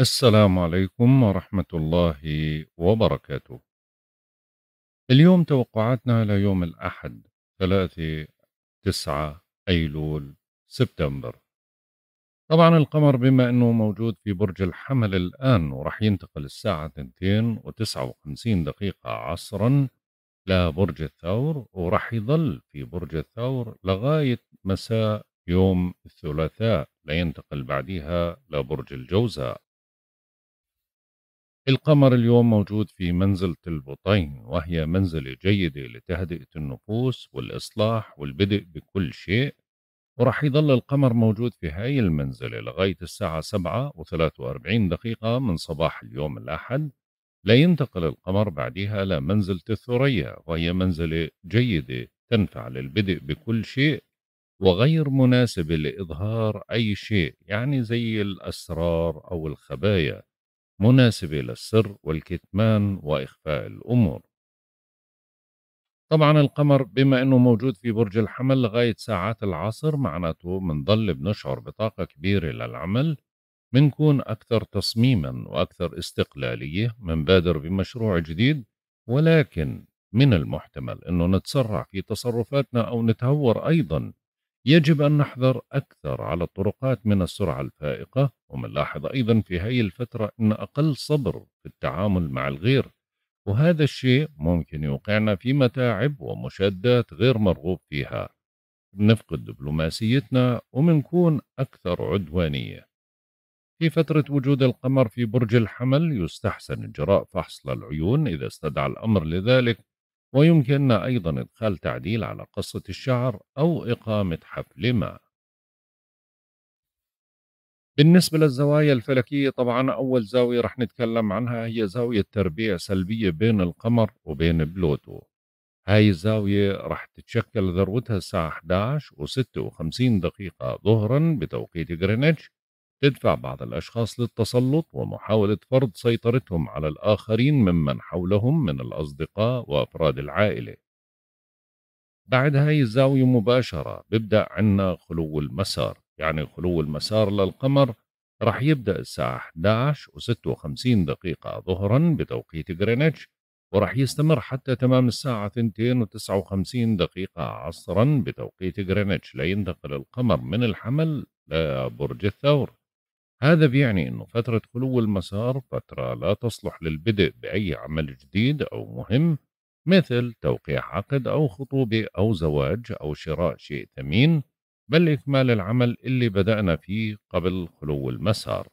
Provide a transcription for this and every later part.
السلام عليكم ورحمة الله وبركاته. اليوم توقعاتنا ليوم الأحد 3 9 أيلول سبتمبر. طبعا القمر بما أنه موجود في برج الحمل الآن وراح ينتقل الساعة 2 و59 دقيقة عصرا لبرج الثور وراح يظل في برج الثور لغاية مساء يوم الثلاثاء لينتقل بعدها لبرج الجوزاء. القمر اليوم موجود في منزلة البطين وهي منزلة جيدة لتهدئة النفوس والإصلاح والبدء بكل شيء ورح يضل القمر موجود في هاي المنزلة لغاية الساعة سبعة وثلاث وأربعين دقيقة من صباح اليوم الأحد لينتقل القمر بعدها لمنزلة الثريا وهي منزلة جيدة تنفع للبدء بكل شيء وغير مناسبة لإظهار أي شيء يعني زي الأسرار أو الخبايا مناسبة للسر والكتمان وإخفاء الأمور طبعا القمر بما أنه موجود في برج الحمل لغاية ساعات العصر معناته منظل بنشعر بطاقة كبيرة للعمل منكون أكثر تصميما وأكثر استقلالية منبادر بمشروع جديد ولكن من المحتمل أنه نتسرع في تصرفاتنا أو نتهور أيضا يجب أن نحذر أكثر على الطرقات من السرعة الفائقة ونلاحظ أيضا في هذه الفترة أن أقل صبر في التعامل مع الغير وهذا الشيء ممكن يوقعنا في متاعب ومشادات غير مرغوب فيها بنفقد دبلوماسيتنا ومنكون أكثر عدوانية في فترة وجود القمر في برج الحمل يستحسن إجراء فحص للعيون إذا استدعى الأمر لذلك ويمكننا أيضا إدخال تعديل على قصة الشعر أو إقامة حفل ما بالنسبة للزوايا الفلكية طبعا أول زاوية رح نتكلم عنها هي زاوية تربيع سلبية بين القمر وبين بلوتو هاي الزاوية رح تتشكل ذروتها الساعة 11 و56 دقيقة ظهرا بتوقيت غرينتش تدفع بعض الأشخاص للتسلط ومحاولة فرض سيطرتهم على الآخرين ممن حولهم من الأصدقاء وأفراد العائلة بعد هاي الزاوية مباشرة ببدأ عنا خلو المسار يعني خلو المسار للقمر رح يبدأ الساعة 11 و 56 دقيقة ظهرا بتوقيت غرينتش ورح يستمر حتى تمام الساعة 2 و 59 دقيقة عصرا بتوقيت غرينتش لينتقل القمر من الحمل لبرج الثور هذا بيعني أنه فترة خلو المسار فترة لا تصلح للبدء بأي عمل جديد أو مهم مثل توقيع عقد أو خطوبة أو زواج أو شراء شيء ثمين بل إكمال العمل اللي بدأنا فيه قبل خلو المسار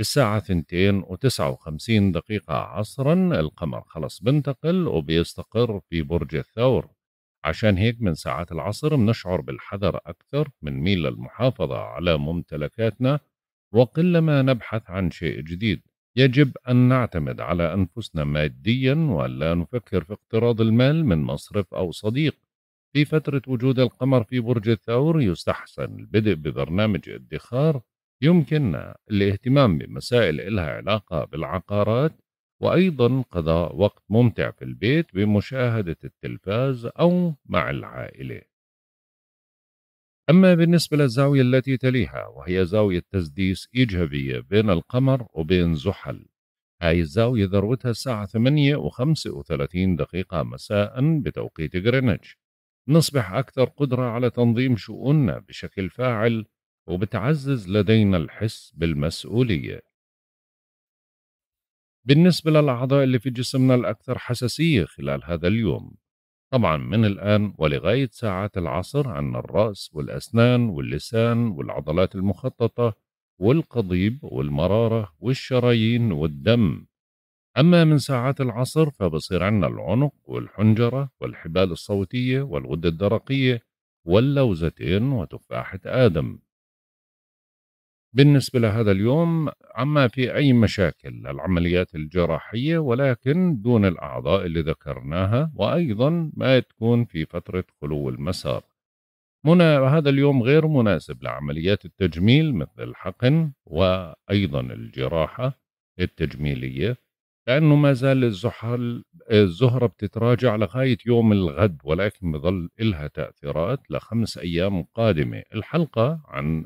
الساعة 2 و59 دقيقة عصرا القمر خلص بنتقل وبيستقر في برج الثور عشان هيك من ساعات العصر بنشعر بالحذر أكثر من ميل للمحافظة على ممتلكاتنا وقلما نبحث عن شيء جديد يجب أن نعتمد على أنفسنا ماديا ولا نفكر في اقتراض المال من مصرف أو صديق في فترة وجود القمر في برج الثور يستحسن البدء ببرنامج ادخار يمكننا الاهتمام بمسائل إلها علاقة بالعقارات وأيضا قضاء وقت ممتع في البيت بمشاهدة التلفاز أو مع العائلة. أما بالنسبة للزاوية التي تليها وهي زاوية تسديس إيجابية بين القمر وبين زحل هاي الزاوية ذروتها الساعة 8 و 35 دقيقة مساء بتوقيت غرينتش نصبح أكثر قدرة على تنظيم شؤوننا بشكل فاعل وبتعزز لدينا الحس بالمسؤولية بالنسبة للأعضاء اللي في جسمنا الأكثر حساسية خلال هذا اليوم طبعا من الآن ولغاية ساعات العصر عن الرأس والأسنان واللسان والعضلات المخططة والقضيب والمرارة والشرايين والدم أما من ساعات العصر فبصير عنا العنق والحنجرة والحبال الصوتية والغدة الدرقية واللوزتين وتفاحة آدم بالنسبة لهذا اليوم عما في أي مشاكل العمليات الجراحية ولكن دون الأعضاء اللي ذكرناها وأيضا ما تكون في فترة خلو المسار هنا هذا اليوم غير مناسب لعمليات التجميل مثل الحقن وأيضا الجراحة التجميلية لأنه ما زال الزحل الزهرة بتتراجع لغاية يوم الغد ولكن بظل إلها تأثيرات لخمس أيام قادمة الحلقة عن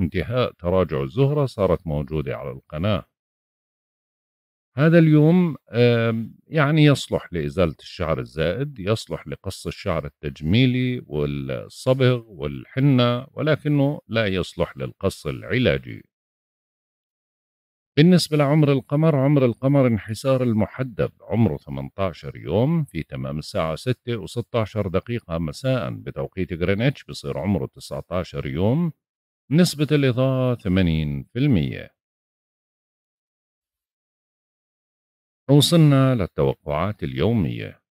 انتهاء تراجع الزهرة صارت موجودة على القناة هذا اليوم يعني يصلح لإزالة الشعر الزائد يصلح لقص الشعر التجميلي والصبغ والحنة ولكنه لا يصلح للقص العلاجي بالنسبة لعمر القمر عمر القمر انحسار المحدب عمره 18 يوم في تمام الساعة 6 و16 دقيقة مساء بتوقيت غرينتش بصير عمره 19 يوم نسبة الإضاءة 80% وصلنا للتوقعات اليومية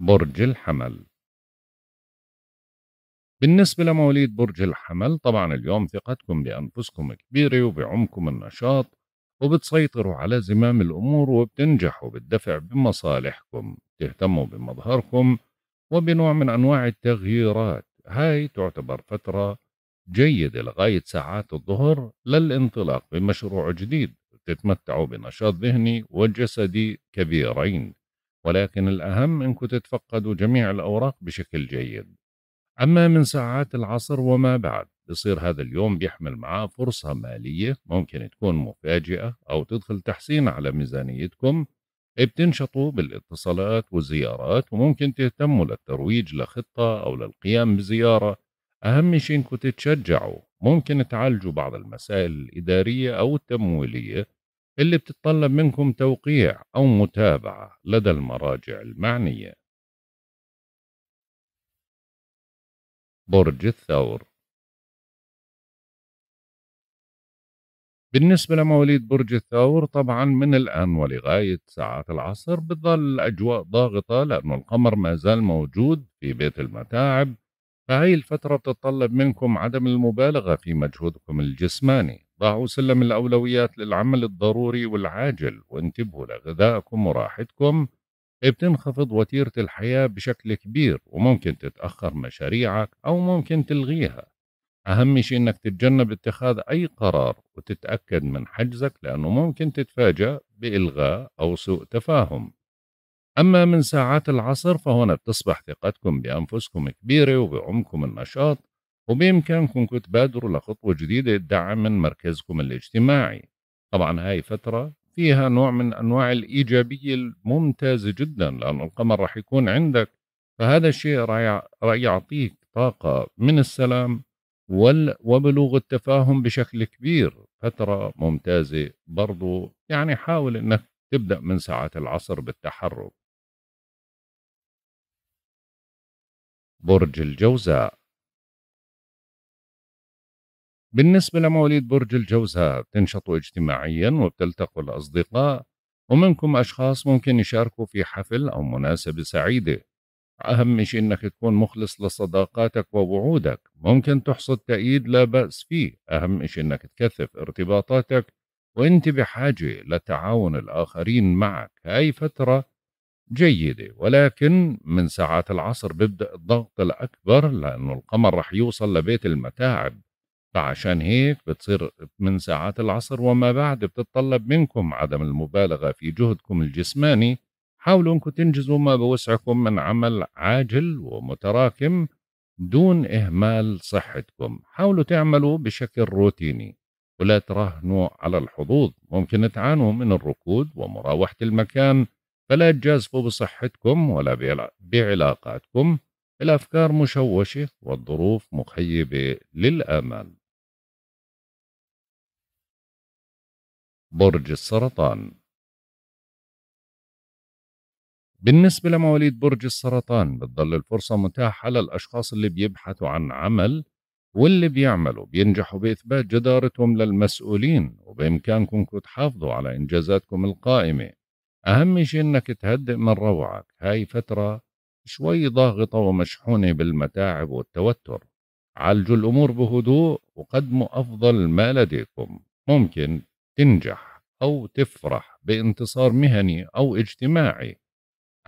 برج الحمل بالنسبة لمواليد برج الحمل طبعا اليوم ثقتكم بأنفسكم كبيرة وبعمكم النشاط وبتسيطروا على زمام الأمور وبتنجحوا بالدفع بمصالحكم تهتموا بمظهركم وبنوع من أنواع التغييرات هاي تعتبر فترة جيدة لغاية ساعات الظهر للانطلاق بمشروع جديد تتمتعوا بنشاط ذهني وجسدي كبيرين ولكن الأهم أنكم تتفقدوا جميع الأوراق بشكل جيد أما من ساعات العصر وما بعد بصير هذا اليوم بيحمل معاه فرصة مالية ممكن تكون مفاجئة أو تدخل تحسين على ميزانيتكم بتنشطوا بالاتصالات والزيارات وممكن تهتموا للترويج لخطة أو للقيام بزيارة أهم شيء إنكم تتشجعوا ممكن تعالجوا بعض المسائل الإدارية أو التمويلية اللي بتتطلب منكم توقيع أو متابعة لدى المراجع المعنية برج الثور بالنسبة لمواليد برج الثور طبعا من الآن ولغاية ساعات العصر بتظل الأجواء ضاغطة لأنه القمر ما زال موجود في بيت المتاعب فهي الفترة بتتطلب منكم عدم المبالغة في مجهودكم الجسماني ضعوا سلم الأولويات للعمل الضروري والعاجل وانتبهوا لغذائكم وراحتكم بتنخفض وتيرة الحياة بشكل كبير وممكن تتأخر مشاريعك أو ممكن تلغيها أهم شيء إنك تتجنب اتخاذ أي قرار وتتأكد من حجزك لأنه ممكن تتفاجأ بإلغاء أو سوء تفاهم أما من ساعات العصر فهنا بتصبح ثقتكم بأنفسكم كبيرة وبعمكم النشاط وبإمكانكم تبادروا لخطوة جديدة تدعم من مركزكم الاجتماعي طبعا هاي فترة فيها نوع من أنواع الإيجابية الممتازة جدا لأنه القمر راح يكون عندك فهذا الشيء راح يعطيك طاقة من السلام وبلوغ التفاهم بشكل كبير فترة ممتازة برضو يعني حاول أنك تبدأ من ساعات العصر بالتحرك برج الجوزاء بالنسبة لمواليد برج الجوزاء بتنشطوا اجتماعيا وبتلتقوا الأصدقاء ومنكم أشخاص ممكن يشاركوا في حفل أو مناسبة سعيدة أهم شيء إنك تكون مخلص لصداقاتك ووعودك ممكن تحصد تأييد لا بأس فيه أهم شيء إنك تكثف ارتباطاتك وإنت بحاجة لتعاون الآخرين معك هاي فترة جيدة ولكن من ساعات العصر بيبدأ الضغط الأكبر لأنه القمر رح يوصل لبيت المتاعب فعشان هيك بتصير من ساعات العصر وما بعد بتتطلب منكم عدم المبالغة في جهدكم الجسماني حاولوا أنكم تنجزوا ما بوسعكم من عمل عاجل ومتراكم دون إهمال صحتكم حاولوا تعملوا بشكل روتيني ولا تراهنوا على الحظوظ ممكن تعانوا من الركود ومراوحة المكان فلا تجازفوا بصحتكم ولا بعلاقاتكم الأفكار مشوشة والظروف مخيبة للآمال برج السرطان بالنسبة لمواليد برج السرطان بتضل الفرصة متاحة للأشخاص اللي بيبحثوا عن عمل واللي بيعملوا بينجحوا بإثبات جدارتهم للمسؤولين وبإمكانكم تحافظوا على إنجازاتكم القائمة أهم شيء إنك تهدئ من روعك هاي فترة شوي ضاغطة ومشحونة بالمتاعب والتوتر عالجوا الأمور بهدوء وقدموا أفضل ما لديكم ممكن تنجح أو تفرح بانتصار مهني أو اجتماعي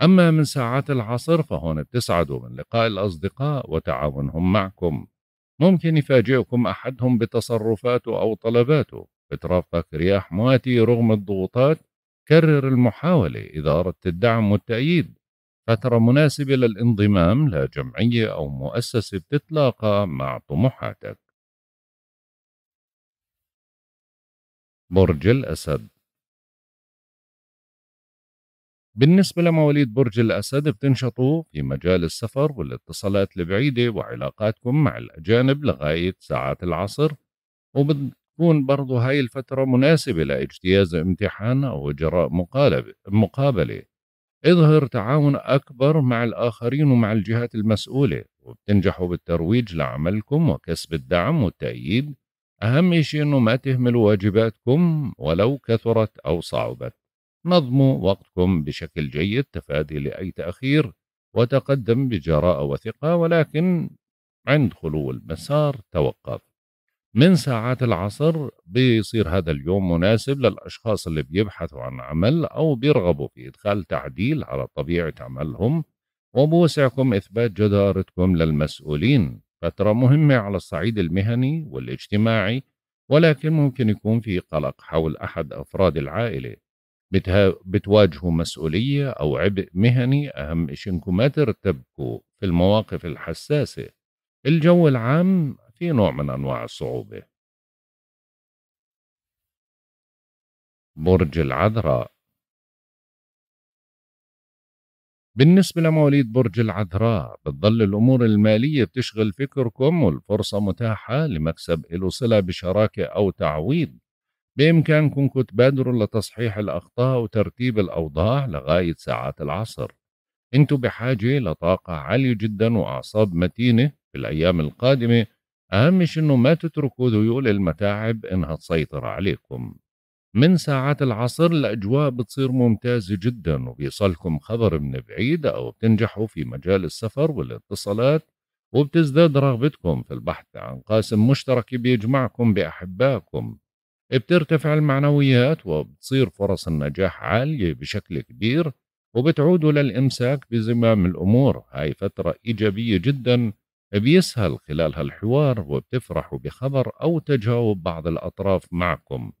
أما من ساعات العصر فهون بتسعدوا من لقاء الأصدقاء وتعاونهم معكم ممكن يفاجئكم أحدهم بتصرفاته أو طلباته بترافقك رياح مواتي رغم الضغوطات كرر المحاولة إذا أردت الدعم والتأييد فترة مناسبة للانضمام لجمعية أو مؤسسة بتتلاقى مع طموحاتك برج الأسد بالنسبة لمواليد برج الأسد بتنشطوا في مجال السفر والاتصالات البعيدة وعلاقاتكم مع الأجانب لغاية ساعات العصر وبتكون برضو هاي الفترة مناسبة لاجتياز امتحان أو إجراء مقابلة اظهر تعاون أكبر مع الآخرين ومع الجهات المسؤولة وبتنجحوا بالترويج لعملكم وكسب الدعم والتأييد أهم شيء أنه ما تهملوا واجباتكم ولو كثرت أو صعبت نظموا وقتكم بشكل جيد تفادي لأي تأخير وتقدم بجراءة وثقة ولكن عند خلو المسار توقف من ساعات العصر بيصير هذا اليوم مناسب للأشخاص اللي بيبحثوا عن عمل أو بيرغبوا في إدخال تعديل على طبيعة عملهم وبوسعكم إثبات جدارتكم للمسؤولين فترة مهمة على الصعيد المهني والاجتماعي ولكن ممكن يكون في قلق حول أحد أفراد العائلة بتواجهوا مسؤولية أو عبء مهني أهم شيء إنكم ما ترتبكوا في المواقف الحساسة الجو العام في نوع من أنواع الصعوبة برج العذراء بالنسبة لمواليد برج العذراء بتضل الأمور المالية بتشغل فكركم والفرصة متاحة لمكسب له صلة بشراكة أو تعويض بإمكانكم تبادروا لتصحيح الأخطاء وترتيب الأوضاع لغاية ساعات العصر أنتوا بحاجة لطاقة عالية جدا وأعصاب متينة في الأيام القادمة أهم شيء أنه ما تتركوا ذيول المتاعب إنها تسيطر عليكم من ساعات العصر الأجواء بتصير ممتازة جدا وبيصلكم خبر من بعيد أو بتنجحوا في مجال السفر والاتصالات وبتزداد رغبتكم في البحث عن قاسم مشترك بيجمعكم بأحبائكم بترتفع المعنويات وبتصير فرص النجاح عالية بشكل كبير وبتعودوا للإمساك بزمام الأمور هاي فترة إيجابية جدا بيسهل خلالها الحوار وبتفرحوا بخبر أو تجاوب بعض الأطراف معكم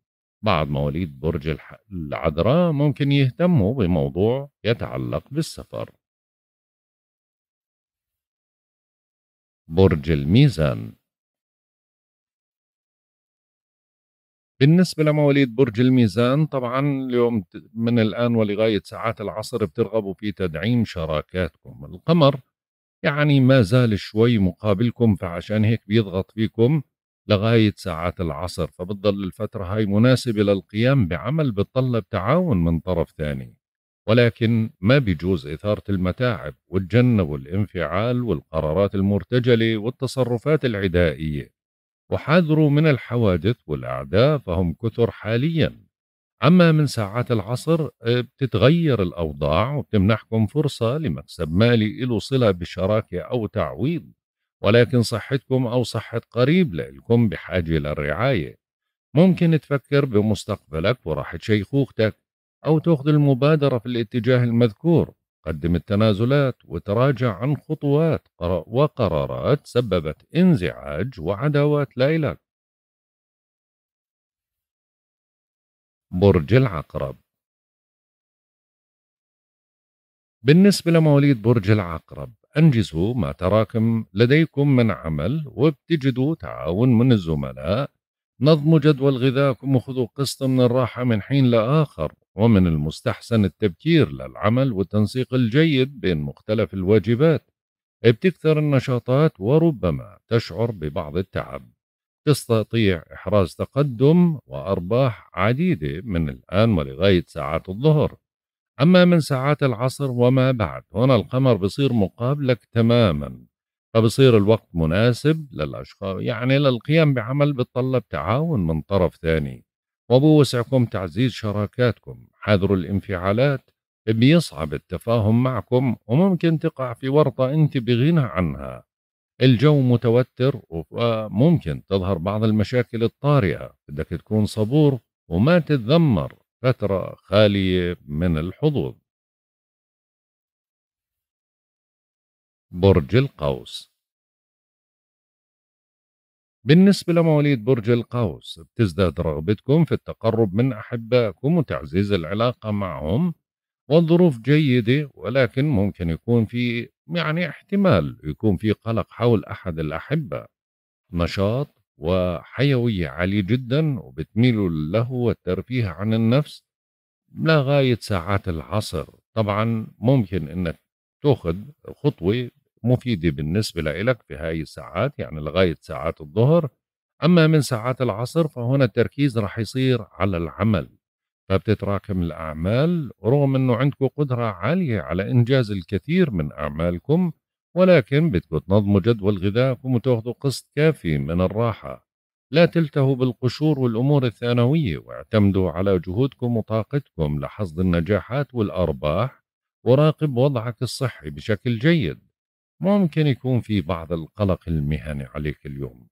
بعض مواليد برج العذراء ممكن يهتموا بموضوع يتعلق بالسفر برج الميزان بالنسبة لمواليد برج الميزان طبعا اليوم من الآن ولغاية ساعات العصر بترغبوا في تدعيم شراكاتكم القمر يعني ما زال شوي مقابلكم فعشان هيك بيضغط فيكم لغاية ساعات العصر فبتضل الفترة هاي مناسبة للقيام بعمل بتطلب تعاون من طرف ثاني ولكن ما بيجوز إثارة المتاعب والجنة والانفعال والقرارات المرتجلة والتصرفات العدائية وحذروا من الحوادث والأعداء فهم كثر حاليا أما من ساعات العصر آه، بتتغير الأوضاع وبتمنحكم فرصة لمكسب مالي له صلة بشراكة أو تعويض ولكن صحتكم أو صحة قريب لإلكم بحاجة للرعاية ممكن تفكر بمستقبلك وراحة شيخوختك أو تأخذ المبادرة في الاتجاه المذكور قدم التنازلات وتراجع عن خطوات وقرارات سببت انزعاج وعداوات لا إله برج العقرب بالنسبة لمواليد برج العقرب أنجزوا ما تراكم لديكم من عمل وبتجدوا تعاون من الزملاء نظموا جدول غذائكم وخذوا قسط من الراحة من حين لآخر ومن المستحسن التبكير للعمل والتنسيق الجيد بين مختلف الواجبات بتكثر النشاطات وربما تشعر ببعض التعب تستطيع إحراز تقدم وأرباح عديدة من الآن ولغاية ساعات الظهر أما من ساعات العصر وما بعد هنا القمر بصير مقابلك تماما فبصير الوقت مناسب للأشخاص يعني للقيام بعمل بتطلب تعاون من طرف ثاني وبوسعكم تعزيز شراكاتكم حذروا الانفعالات بيصعب التفاهم معكم وممكن تقع في ورطة أنت بغنى عنها الجو متوتر وممكن تظهر بعض المشاكل الطارئة بدك تكون صبور وما تتذمر فترة خالية من الحظوظ برج القوس بالنسبة لمواليد برج القوس بتزداد رغبتكم في التقرب من أحبائكم وتعزيز العلاقة معهم والظروف جيدة ولكن ممكن يكون في يعني احتمال يكون في قلق حول أحد الأحبة نشاط وحيوية عالية جدا وبتميلوا له والترفيه عن النفس لغاية ساعات العصر طبعا ممكن أنك تأخذ خطوة مفيدة بالنسبة لإلك في هاي الساعات يعني لغاية ساعات الظهر أما من ساعات العصر فهنا التركيز رح يصير على العمل فبتتراكم الأعمال رغم أنه عندكم قدرة عالية على إنجاز الكثير من أعمالكم ولكن بدكم تنظموا جدول غذائكم وتاخذوا قسط كافي من الراحة لا تلتهوا بالقشور والأمور الثانوية واعتمدوا على جهودكم وطاقتكم لحصد النجاحات والأرباح وراقب وضعك الصحي بشكل جيد ممكن يكون في بعض القلق المهني عليك اليوم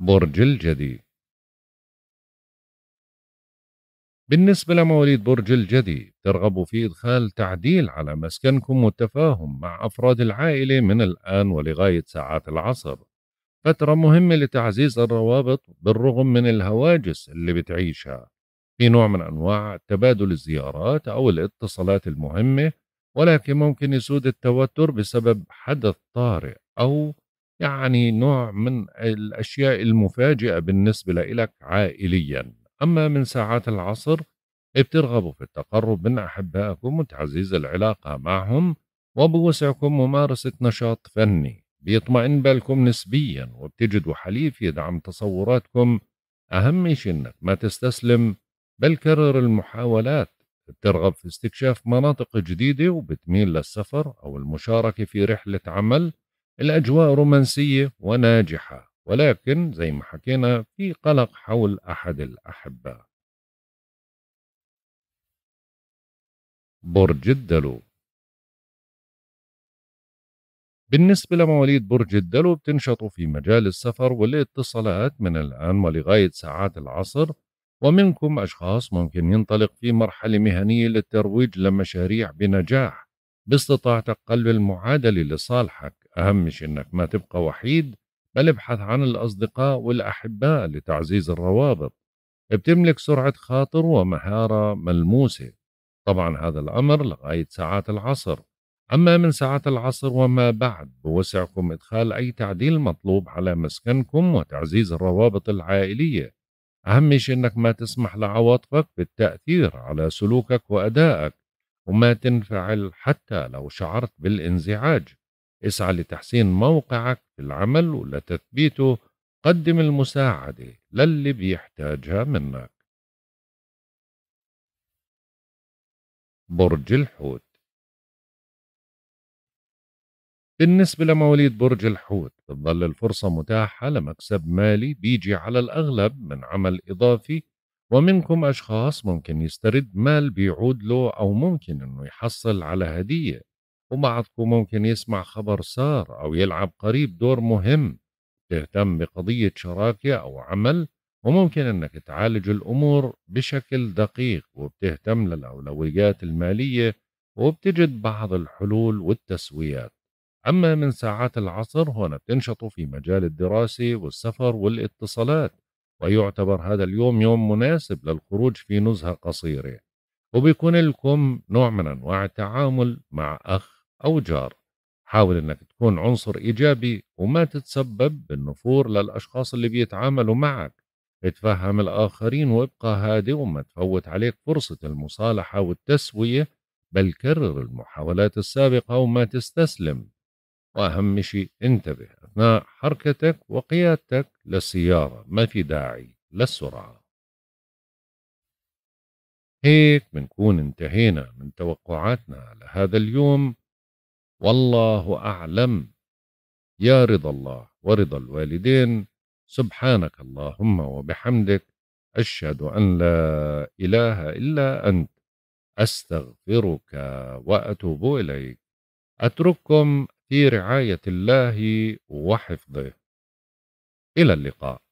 برج الجدي بالنسبة لمواليد برج الجدي ترغبوا في إدخال تعديل على مسكنكم والتفاهم مع أفراد العائلة من الآن ولغاية ساعات العصر فترة مهمة لتعزيز الروابط بالرغم من الهواجس اللي بتعيشها في نوع من أنواع تبادل الزيارات أو الاتصالات المهمة ولكن ممكن يسود التوتر بسبب حدث طارئ أو يعني نوع من الأشياء المفاجئة بالنسبة لك عائليا أما من ساعات العصر بترغبوا في التقرب من أحبائكم وتعزيز العلاقة معهم وبوسعكم ممارسة نشاط فني بيطمئن بالكم نسبيا وبتجدوا حليف يدعم تصوراتكم أهم شيء إنك ما تستسلم بل كرر المحاولات بترغب في استكشاف مناطق جديدة وبتميل للسفر أو المشاركة في رحلة عمل الأجواء رومانسية وناجحة ولكن زي ما حكينا في قلق حول أحد الأحباء برج الدلو بالنسبة لمواليد برج الدلو بتنشطوا في مجال السفر والاتصالات من الآن ولغاية ساعات العصر ومنكم أشخاص ممكن ينطلق في مرحلة مهنية للترويج لمشاريع بنجاح باستطاعتك قلب المعادلة لصالحك أهم شيء أنك ما تبقى وحيد بل ابحث عن الأصدقاء والأحباء لتعزيز الروابط بتملك سرعة خاطر ومهارة ملموسة طبعا هذا الأمر لغاية ساعات العصر أما من ساعات العصر وما بعد بوسعكم إدخال أي تعديل مطلوب على مسكنكم وتعزيز الروابط العائلية أهم شيء أنك ما تسمح لعواطفك بالتأثير على سلوكك وأدائك وما تنفعل حتى لو شعرت بالانزعاج اسعى لتحسين موقعك في العمل ولتثبيته قدم المساعدة للي بيحتاجها منك برج الحوت بالنسبة لمواليد برج الحوت بتظل الفرصة متاحة لمكسب مالي بيجي على الأغلب من عمل إضافي ومنكم أشخاص ممكن يسترد مال بيعود له أو ممكن أنه يحصل على هدية وبعضكم ممكن يسمع خبر سار أو يلعب قريب دور مهم تهتم بقضية شراكة أو عمل وممكن أنك تعالج الأمور بشكل دقيق وبتهتم للأولويات المالية وبتجد بعض الحلول والتسويات أما من ساعات العصر هنا بتنشطوا في مجال الدراسة والسفر والاتصالات ويعتبر هذا اليوم يوم مناسب للخروج في نزهة قصيرة وبيكون لكم نوع من أنواع التعامل مع أخ أو جار حاول أنك تكون عنصر إيجابي وما تتسبب بالنفور للأشخاص اللي بيتعاملوا معك اتفهم الآخرين وابقى هادئ وما تفوت عليك فرصة المصالحة والتسوية بل كرر المحاولات السابقة وما تستسلم وأهم شيء انتبه أثناء حركتك وقيادتك للسيارة ما في داعي للسرعة هيك بنكون انتهينا من توقعاتنا لهذا اليوم والله أعلم يا رضا الله ورضا الوالدين سبحانك اللهم وبحمدك أشهد أن لا إله إلا أنت أستغفرك وأتوب إليك أترككم في رعاية الله وحفظه إلى اللقاء